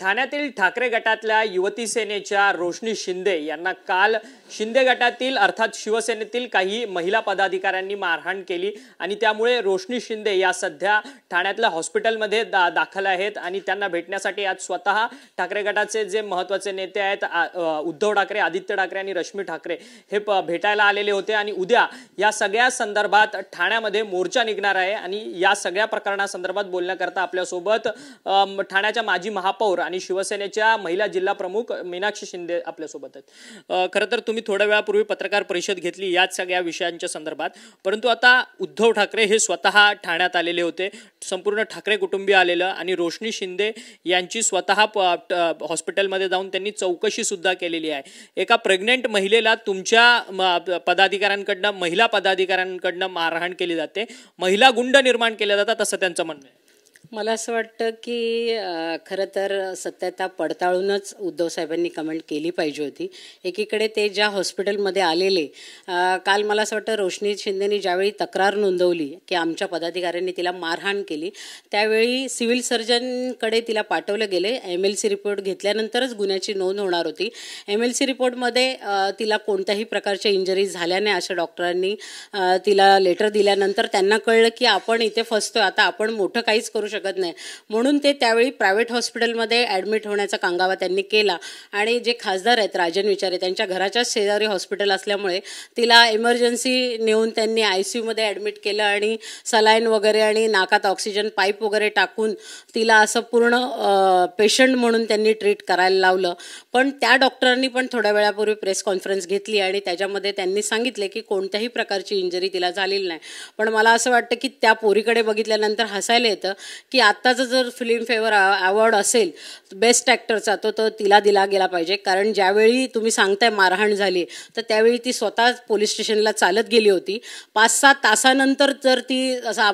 ठाण्यातील ठाकरे गटातल्या युवती सेनेच्या रोशनी शिंदे यांना काल शिंदे गटातील अर्थात शिवसेनेतील काही महिला पदाधिकाऱ्यांनी मारहाण केली आणि त्यामुळे रोशनी शिंदे या सध्या ठाण्यातल्या हॉस्पिटलमध्ये दा दाखल आहेत आणि त्यांना भेटण्यासाठी आज स्वतः ठाकरे गटाचे जे महत्त्वाचे नेते आहेत उद्धव ठाकरे आदित्य ठाकरे आणि रश्मी ठाकरे हे भेटायला आलेले होते आणि उद्या या सगळ्या संदर्भात ठाण्यामध्ये मोर्चा निघणार आहे आणि या सगळ्या प्रकरणासंदर्भात बोलण्याकरता आपल्यासोबत ठाण्याच्या माजी महापौर आणि शिवसेनेच्या महिला जिल्हा प्रमुख मीनाक्षी शिंदे आपल्यासोबत आहेत खरं तर तुम्ही थोड्या वेळापूर्वी पत्रकार परिषद घेतली याच सगळ्या विषयांच्या संदर्भात परंतु आता उद्धव ठाकरे हे स्वतः ठाण्यात आलेले होते संपूर्ण ठाकरे कुटुंबीय आलेलं आणि रोशनी शिंदे यांची स्वतः हॉस्पिटलमध्ये जाऊन त्यांनी चौकशी सुद्धा केलेली आहे एका प्रेग्नेंट महिलेला तुमच्या पदाधिकाऱ्यांकडनं महिला पदाधिकाऱ्यांकडनं मारहाण केली जाते महिला गुंड निर्माण केल्या जातात असं त्यांचं म्हणणं आहे मला असं वाटतं की खरं तर सत्यता पडताळूनच उद्धवसाहेबांनी कमेंट केली पाहिजे होती एकीकडे ते ज्या हॉस्पिटलमध्ये आलेले काल मला असं वाटतं रोशनी शिंदेनी ज्यावेळी तक्रार नोंदवली की आमच्या पदाधिकाऱ्यांनी तिला मारहाण केली त्यावेळी सिव्हिल सर्जनकडे तिला पाठवलं गेले एम एल सी रिपोर्ट घेतल्यानंतरच गुन्ह्याची नोंद होणार होती एम एल सी रिपोर्टमध्ये तिला कोणत्याही प्रकारच्या इंजरीज झाल्या नाही अशा डॉक्टरांनी तिला लेटर दिल्यानंतर त्यांना कळलं की आपण इथे फसतोय आता आपण मोठं काहीच करू शकतो शकत नाही म्हणून ते त्यावेळी प्रायव्हेट हॉस्पिटलमध्ये ॲडमिट होण्याचा कांगावा त्यांनी केला आणि जे खासदार आहेत राजन विचारे त्यांच्या घराच्याच शेजारी हॉस्पिटल असल्यामुळे तिला इमर्जन्सी नेऊन त्यांनी आय सी यूमध्ये ॲडमिट केलं आणि सलाईन वगैरे आणि नाकात ऑक्सिजन पाईप वगैरे टाकून तिला असं पूर्ण पेशंट म्हणून त्यांनी ट्रीट करायला लावलं पण त्या डॉक्टरांनी पण थोड्या वेळापूर्वी प्रेस कॉन्फरन्स घेतली आणि त्याच्यामध्ये त्यांनी सांगितले की कोणत्याही प्रकारची इंजरी तिला झालेली नाही पण मला असं वाटतं की त्या पोरीकडे बघितल्यानंतर हसायला येतं की आत्ताचा जर फिल्म फेवर अवॉर्ड असेल बेस्ट ॲक्टरचा तो तर तिला दिला गेला पाहिजे कारण ज्यावेळी तुम्ही सांगताय मारहाण झाली तर त्यावेळी ती स्वतः पोलीस स्टेशनला चालत गेली होती पाच सात तासानंतर जर ती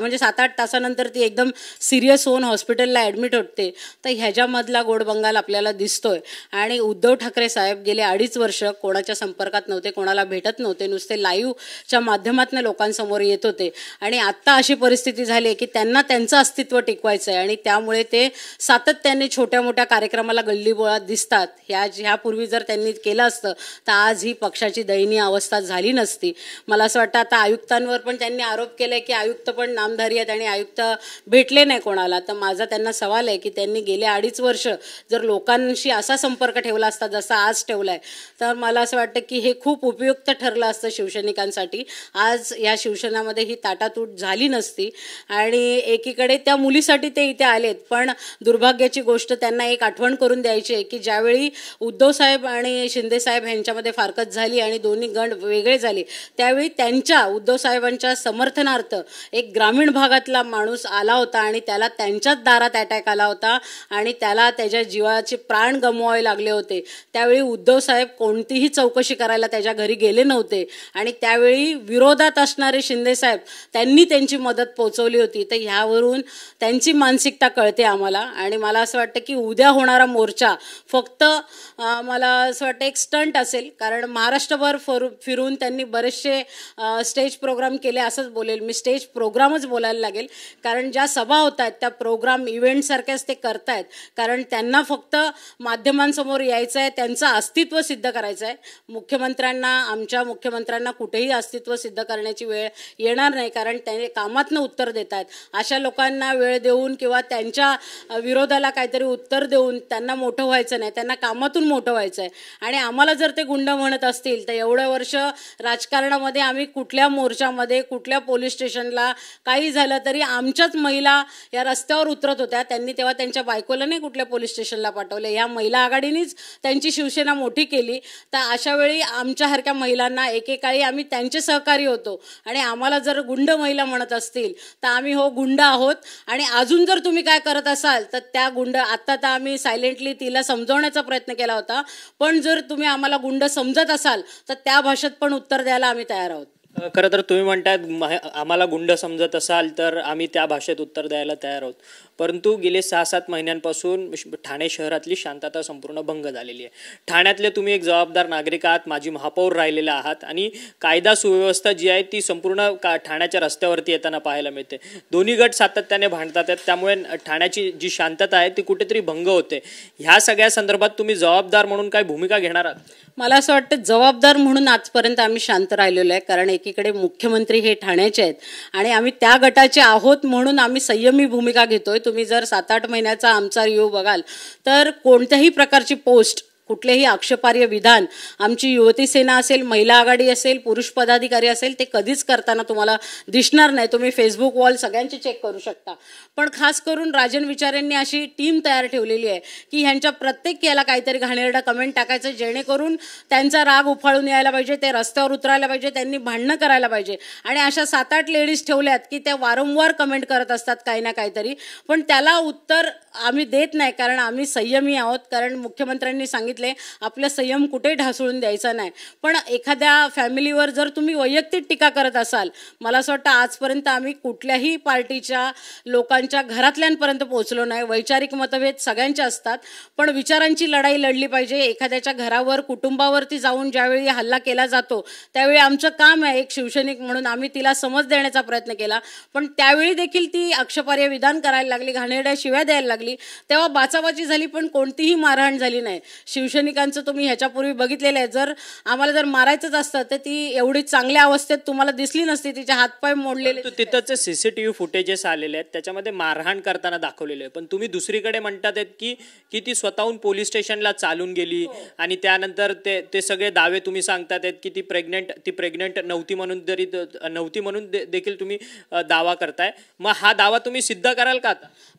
म्हणजे सात आठ तासानंतर ती एकदम सिरियस होऊन हॉस्पिटलला ॲडमिट होते तर ह्याच्यामधला गोडबंगाल आपल्याला दिसतोय आणि उद्धव ठाकरे साहेब गेले अडीच वर्ष कोणाच्या संपर्कात नव्हते कोणाला भेटत नव्हते नुसते लाईव्हच्या माध्यमातून लोकांसमोर येत होते आणि आत्ता अशी परिस्थिती झाली आहे की त्यांना त्यांचं अस्तित्व टिक शिकवायचं आहे आणि त्यामुळे ते सातत्याने छोट्या मोठ्या कार्यक्रमाला गल्लीबोळात दिसतात ह्या ह्यापूर्वी जर त्यांनी केलं असतं तर आज ही पक्षाची दयनीय अवस्था झाली नसती मला असं वाटतं आता आयुक्तांवर पण त्यांनी आरोप केला की आयुक्त पण नामधारी आहेत आणि आयुक्त भेटले नाही कोणाला तर माझा त्यांना सवाल आहे की त्यांनी गेले अडीच वर्ष जर लोकांशी असा संपर्क ठेवला असता जसा आज ठेवला आहे तर मला असं वाटतं की हे खूप उपयुक्त ठरलं असतं शिवसैनिकांसाठी आज या शिवसेनामध्ये ही ताटातूट झाली नसती आणि एकीकडे त्या मुलीसाठी यासाठी ते इथे आलेत पण दुर्भाग्याची गोष्ट त्यांना एक आठवण करून द्यायची आहे की ज्यावेळी उद्धव साहेब आणि शिंदे साहेब यांच्यामध्ये फारकत झाली आणि दोन्ही गण वेगळे झाले त्यावेळी त्यांच्या उद्धव साहेबांच्या समर्थनार्थ एक ग्रामीण भागातला माणूस आला होता आणि त्याला त्यांच्याच दारात अटॅक आला होता आणि त्याला त्याच्या जीवाचे प्राण गमवावे लागले होते त्यावेळी उद्धव साहेब कोणतीही चौकशी करायला त्याच्या घरी गेले नव्हते आणि त्यावेळी विरोधात असणारे शिंदे साहेब त्यांनी त्यांची मदत पोहोचवली होती तर ह्यावरून त्यांची त्यांची मानसिकता कळते आम्हाला आणि मला असं वाटतं की उद्या होणारा मोर्चा फक्त मला असं वाटतं एक स्टंट असेल कारण महाराष्ट्रभर फरू फिरून त्यांनी बरेचसे स्टेज प्रोग्राम केले असंच बोलेल मी स्टेज प्रोग्रामच बोलायला लागेल कारण ज्या सभा होत आहेत त्या प्रोग्राम इव्हेंटसारख्याच ते करतायत कारण त्यांना फक्त माध्यमांसमोर यायचं आहे त्यांचं अस्तित्व सिद्ध करायचं आहे मुख्यमंत्र्यांना आमच्या मुख्यमंत्र्यांना कुठेही अस्तित्व सिद्ध करण्याची वेळ येणार नाही कारण त्यांनी कामातनं उत्तर देत आहेत अशा लोकांना वेळ देऊ देऊन किंवा त्यांच्या विरोधाला काहीतरी उत्तर देऊन त्यांना मोठं व्हायचं नाही त्यांना कामातून मोठं व्हायचं आहे आणि आम्हाला जर ते गुंड म्हणत असतील तर एवढं वर्ष राजकारणामध्ये आम्ही कुठल्या मोर्चामध्ये कुठल्या पोलीस स्टेशनला काही झालं तरी आमच्याच महिला या रस्त्यावर उतरत होत्या त्यांनी तेव्हा त्यांच्या बायकोला नाही कुठल्या पोलीस स्टेशनला पाठवले या महिला आघाडीनेच त्यांची शिवसेना मोठी केली तर अशा वेळी आमच्यासारख्या महिलांना एकेकाळी आम्ही त्यांचे सहकारी होतो आणि आम्हाला जर गुंड महिला म्हणत असतील तर आम्ही हो गुंड आहोत आणि अजून जर तुम्ही काय करत असाल तर त्या गुंड आता तर आम्ही सायलेंटली तिला समजवण्याचा प्रयत्न केला होता पण जर तुम्ही आम्हाला गुंड समजत असाल तर त्या भाषेत पण उत्तर द्यायला आम्ही तयार आहोत खरं तर तुम्ही म्हणताय आम्हाला गुंड समजत असाल तर आम्ही त्या भाषेत उत्तर द्यायला तयार आहोत परंतु गेले सहा सात महिन्यांपासून ठाणे शहरातली शांतता संपूर्ण भंग झालेली आहे ठाण्यातले तुम्ही एक जबाबदार नागरिक आहात माजी महापौर राहिलेले आहात आणि कायदा सुव्यवस्था जी आहे ती संपूर्ण का ठाण्याच्या रस्त्यावरती येताना पाहायला मिळते दोन्ही गट सातत्याने भांडतात आहेत त्यामुळे ठाण्याची जी शांतता आहे ती कुठेतरी भंग होते ह्या सगळ्या संदर्भात तुम्ही जबाबदार म्हणून काय भूमिका घेणार आहात मला असं वाटतं जबाबदार म्हणून आजपर्यंत आम्ही शांत राहिलेलो आहे कारण एकीकडे मुख्यमंत्री हे ठाण्याचे आहेत आणि आम्ही त्या गटाचे आहोत म्हणून आम्ही संयमी भूमिका घेतोय तुम्ही जर सात आठ महिन्याचा आमचा रिव्ह्यू बघाल तर कोणत्याही प्रकारची पोस्ट कुठलेही आक्षेपार्य विधान आमची युवती सेना असेल महिला आघाडी असेल पुरुष पदाधिकारी असेल ते कधीच करताना तुम्हाला दिसणार नाही तुम्ही फेसबुक वॉल सगळ्यांची चेक करू शकता पण खास करून राजन विचारेंनी अशी टीम तयार ठेवलेली आहे की ह्यांच्या प्रत्येक याला काहीतरी घाणेरडा कमेंट टाकायचं जेणेकरून त्यांचा राग उफाळून यायला पाहिजे ते रस्त्यावर उतरायला पाहिजे त्यांनी भांडणं करायला पाहिजे आणि अशा सात आठ लेडीज ठेवल्यात की त्या वारंवार कमेंट करत असतात काही ना काहीतरी पण त्याला उत्तर आम्ही देत नाही कारण आम्ही संयमी आहोत कारण मुख्यमंत्र्यांनी सांगितले आपला संयम कुठे ढासळून द्यायचा नाही पण एखाद्या फॅमिलीवर जर तुम्ही वैयक्तिक टीका करत असाल मला असं वाटतं आजपर्यंत आम्ही कुठल्याही पार्टीच्या लोकांच्या घरातल्यांपर्यंत पोहोचलो नाही वैचारिक मतभेद सगळ्यांचे असतात पण विचारांची लढाई लढली पाहिजे एखाद्याच्या घरावर कुटुंबावरती जाऊन ज्यावेळी हल्ला केला जातो त्यावेळी आमचं काम आहे एक शिवसैनिक म्हणून आम्ही तिला समज देण्याचा प्रयत्न केला पण त्यावेळी देखील ती अक्षपार्य विधान करायला लागली घाणेरड्याशिवाय शिव्या द्यायला लागली लागली तेव्हा बाचाबाची झाली पण कोणतीही मारहाण झाली नाही शिवसैनिकांचं तुम्ही ह्याच्यापूर्वी बघितलेलं आहे जर आम्हाला जर मारायचंच असतं तर ती एवढी चांगल्या अवस्थेत तुम्हाला दिसली नसती तिचे हातपाय मोडलेले तिथंचे सीसीटीव्ही फुटेजेस आलेले आहेत त्याच्यामध्ये मारहाण करताना दाखवलेले आहे पण तुम्ही दुसरीकडे म्हणतात की की ती स्वतःहून पोलीस स्टेशनला चालून गेली हो. आणि त्यानंतर ते ते सगळे दावे तुम्ही सांगतात आहेत की ती प्रेग्नेंट ती प्रेग्नेंट नव्हती म्हणून जरी नव्हती म्हणून देखील तुम्ही दावा करताय मग हा दावा तुम्ही सिद्ध कराल का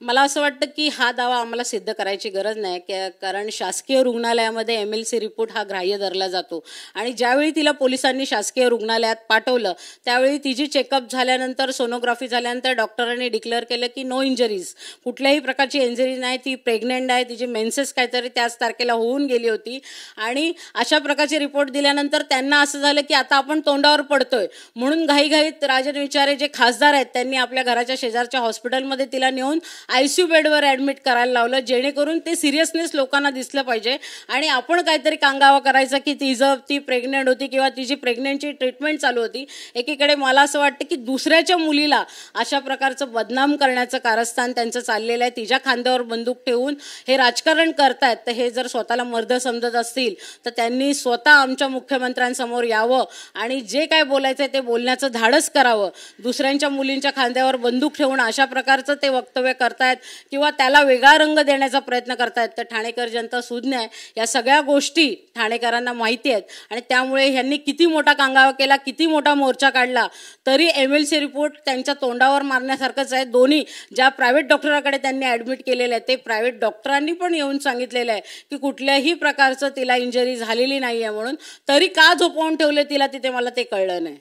मला असं वाटतं की हा दावा आम्हाला सिद्ध करायची गरज नाही कारण शासकीय रुग्णालयामध्ये एम एल सी रिपोर्ट हा ग्राह्य धरला जातो आणि ज्यावेळी तिला पोलिसांनी शासकीय रुग्णालयात पाठवलं त्यावेळी तिची चेकअप झाल्यानंतर सोनोग्राफी झाल्यानंतर डॉक्टरांनी डिक्लेअर केलं की नो इंजरीज कुठल्याही प्रकारची इंजरी नाही ती प्रेग्नेंट आहे तिची मेन्सेस काहीतरी त्याच तारखेला होऊन गेली होती आणि अशा प्रकारचे रिपोर्ट दिल्यानंतर त्यांना असं झालं की आता आपण तोंडावर पडतोय म्हणून घाईघाईत राजन विचारे जे खासदार आहेत त्यांनी आपल्या घराच्या शेजारच्या हॉस्पिटलमध्ये तिला नेऊन आय सी यू बेडवर ॲडमिट ॲडमिट करायला लावलं जेणेकरून ते सिरियसनेस लोकांना दिसलं पाहिजे आणि आपण काहीतरी कांगावा करायचा की तिचं ती प्रेग्नंट होती किंवा तिची प्रेग्नंटची ट्रीटमेंट चालू होती एकीकडे मला असं वाटतं की दुसऱ्याच्या मुलीला अशा प्रकारचं बदनाम करण्याचं कारस्थान त्यांचं चाललेलं आहे तिच्या खांद्यावर बंदूक ठेवून हे राजकारण करतायत तर हे जर स्वतःला मर्द समजत असतील तर त्यांनी स्वतः आमच्या मुख्यमंत्र्यांसमोर यावं आणि जे काय बोलायचं आहे ते बोलण्याचं धाडस करावं दुसऱ्यांच्या मुलींच्या खांद्यावर बंदूक ठेवून अशा प्रकारचं ते वक्तव्य करतायत किंवा त्या त्याला वेगळा रंग देण्याचा प्रयत्न करतायत तर ठाणेकर जनता सुज्ञ आहे या सगळ्या गोष्टी ठाणेकरांना माहिती आहेत आणि त्यामुळे ह्यांनी किती मोठा कांगावा केला किती मोठा मोर्चा काढला तरी एम एल सी रिपोर्ट त्यांच्या तोंडावर मारण्यासारखंच आहे दोन्ही ज्या प्रायव्हेट डॉक्टराकडे त्यांनी ॲडमिट केलेलं आहे ते प्रायव्हेट डॉक्टरांनी पण येऊन सांगितलेलं आहे की कुठल्याही प्रकारचं तिला इंजरी झालेली नाही आहे म्हणून तरी का झोपवून ठेवले तिला तिथे मला ते कळलं नाही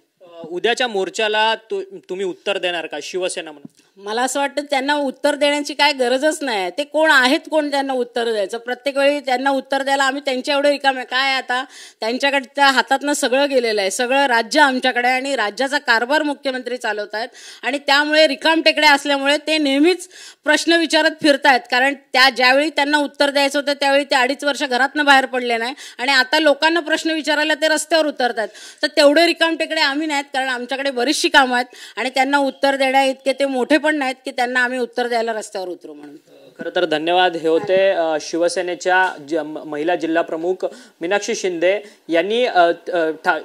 उद्याच्या मोर्चाला तुम्ही उत्तर देणार का शिवसेना म्हणून मला असं वाटतं त्यांना उत्तर देण्याची काय गरजच नाही ते कोण आहेत कोण त्यांना उत्तर द्यायचं प्रत्येक वेळी त्यांना उत्तर द्यायला आम्ही त्यांच्या एवढं रिकामे काय आता त्यांच्याकडे त्या हातातनं सगळं गेलेलं आहे सगळं राज्य आमच्याकडे आणि राज्याचा कारभार मुख्यमंत्री चालवत आहेत आणि त्यामुळे रिकाम टेकडे असल्यामुळे ते नेहमीच प्रश्न विचारत फिरतायत कारण त्या ज्यावेळी त्यांना उत्तर द्यायचं होतं त्यावेळी ते अडीच वर्ष घरातनं बाहेर पडले नाही आणि आता लोकांना प्रश्न विचारायला ते रस्त्यावर उतरतात तर तेवढे रिकाम टेकडे आम्ही नाहीत कारण आमच्याकडे बरीचशी कामं आहेत आणि त्यांना उत्तर देण्या इतके ते मोठे पण नाहीत की त्यांना आम्ही उत्तर द्यायला रस्त्यावर उतरू म्हणून खरं तर धन्यवाद हे होते शिवसेनेच्या ज महिला प्रमुख मीनाक्षी शिंदे यांनी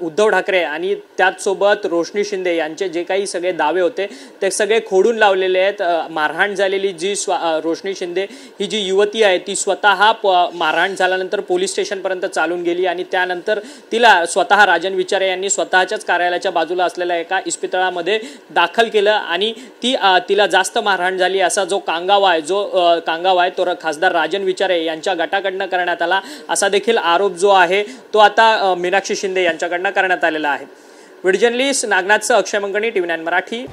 उद्धव ठाकरे आणि त्याचसोबत रोशनी शिंदे यांचे जे काही सगळे दावे होते ते सगळे खोडून लावलेले आहेत मारहाण झालेली जी स्वा रोशनी शिंदे ही जी युवती आहे ती स्वतः प मारहाण झाल्यानंतर पोलीस स्टेशनपर्यंत चालून गेली आणि त्यानंतर तिला स्वतः राजन विचारे यांनी स्वतःच्याच कार्यालयाच्या बाजूला असलेल्या एका इस्पितळामध्ये दाखल केलं आणि ती तिला जास्त मारहाण झाली असा जो कांगावा आहे जो कांगाव आहे तो खासदार राजन विचारे यांच्या गटाकडनं करण्यात आला असा देखील आरोप जो आहे तो आता मीनाक्षी शिंदे यांच्याकडनं करण्यात आलेला आहे विडजनलीस नागनाथचं अक्षय मंगणी व्ही नाईन मराठी